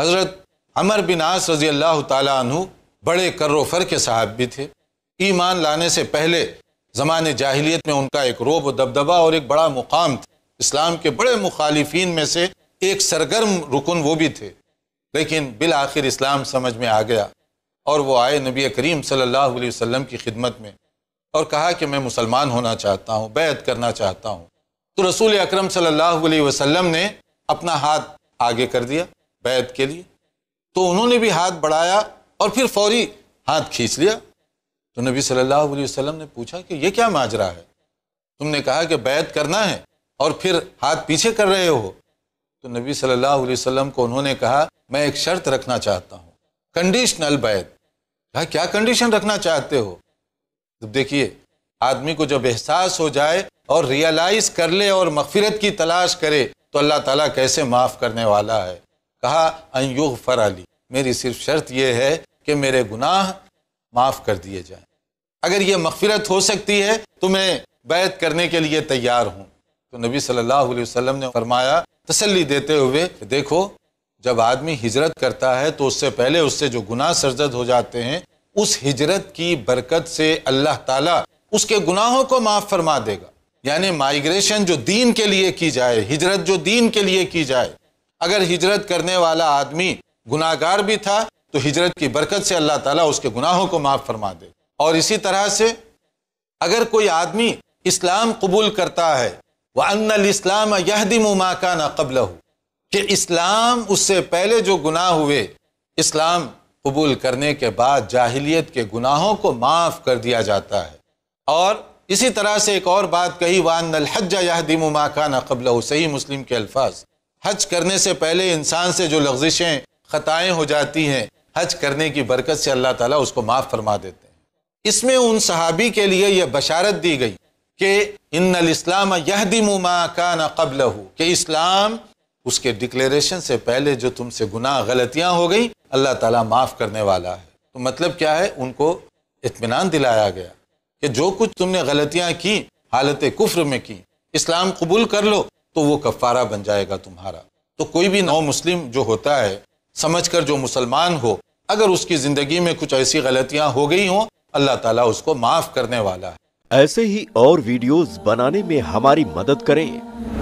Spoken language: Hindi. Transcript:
हज़रत अमर बिन आस रजी अल्लाह तु बड़े कर्र फर के साहब भी थे ईमान लाने से पहले ज़माने जाहिलियत में उनका एक रोब दबदबा और एक बड़ा मुकाम था इस्लाम के बड़े मुखालिफिन में से एक सरगर्म रुकन वो भी थे लेकिन बिल आखिर इस्लाम समझ में आ गया और वो आए नबी करीम सल्लल्लाहु अलैहि वसल्लम की खिदमत में और कहा कि मैं मुसलमान होना चाहता हूँ बैत करना चाहता हूँ तो रसूल अक्रम सल्लल्लाहु अलैहि वसल्लम ने अपना हाथ आगे कर दिया बैत के लिए तो उन्होंने भी हाथ बढ़ाया और फिर फौरी हाथ खींच लिया तो नबी सल्लल्लाहु अलैहि वसल्लम ने पूछा कि ये क्या माजरा है तुमने कहा कि बैत करना है और फिर हाथ पीछे कर रहे हो तो नबी सल्लल्लाहु अलैहि वसल्लम को उन्होंने कहा मैं एक शर्त रखना चाहता हूँ कंडीशनल बैत कहा क्या कंडीशन रखना चाहते हो तो देखिए आदमी को जब एहसास हो जाए और रियलाइज कर ले और मफफरत की तलाश करे तो अल्लाह ताला कैसे माफ़ करने वाला है कहा अयुग अली मेरी सिर्फ शर्त यह है कि मेरे गुनाह माफ़ कर दिए जाएं अगर ये मफफरत हो सकती है तो मैं बैत करने के लिए तैयार हूँ तो नबी सल्लल्लाहु अलैहि वसल्लम ने फरमाया तसल्ली देते हुए देखो जब आदमी हिजरत करता है तो उससे पहले उससे जो गुनाह सरजद हो जाते हैं उस हिजरत की बरकत से अल्लाह ताला उसके गुनाहों को माफ़ फरमा देगा यानी माइग्रेशन जो दीन के लिए की जाए हिजरत जो दीन के लिए की जाए अगर हिजरत करने वाला आदमी गुनाहगार भी था तो हिजरत की बरकत से अल्लाह ताला उसके गुनाहों को माफ़ फरमा दे और इसी तरह से अगर कोई आदमी इस्लाम कबूल करता है वह अन इस्लाम यहदिम माँ का ना कबल हो कि इस्लाम उससे पहले जो गुनाह हुए इस्लाम कबूल करने के बाद जाहिलियत के गुनाहों को माफ़ कर दिया जाता है और इसी तरह से एक और बात कही वान हज्जा यहदिम माँ का ना कबल हो सही मुस्लिम के अल्फाज हज करने से पहले इंसान से जो लफ्जिशें ख़ताएँ हो जाती हैं हज करने की बरकत से अल्लाह ताला उसको माफ़ फरमा देते हैं इसमें उन सहाबी के लिए यह बशारत दी गई कि इन इस्लाम यहदिम माँ का न कबल हो कि इस्लाम उसके डिक्लेरेशन से पहले जो तुमसे गुनाह गलतियाँ हो गई अल्लाह ताला माफ़ करने वाला है तो मतलब क्या है उनको इतमान दिलाया गया कि जो कुछ तुमने गलतियाँ की हालत कुफ्र में की इस्लाम कबूल कर लो तो वो कफ़ारा बन जाएगा तुम्हारा तो कोई भी नौ मुस्लिम जो होता है समझ कर जो मुसलमान हो अगर उसकी ज़िंदगी में कुछ ऐसी गलतियाँ हो गई हों अल्लाह ताला उसको माफ़ करने वाला है ऐसे ही और वीडियोस बनाने में हमारी मदद करें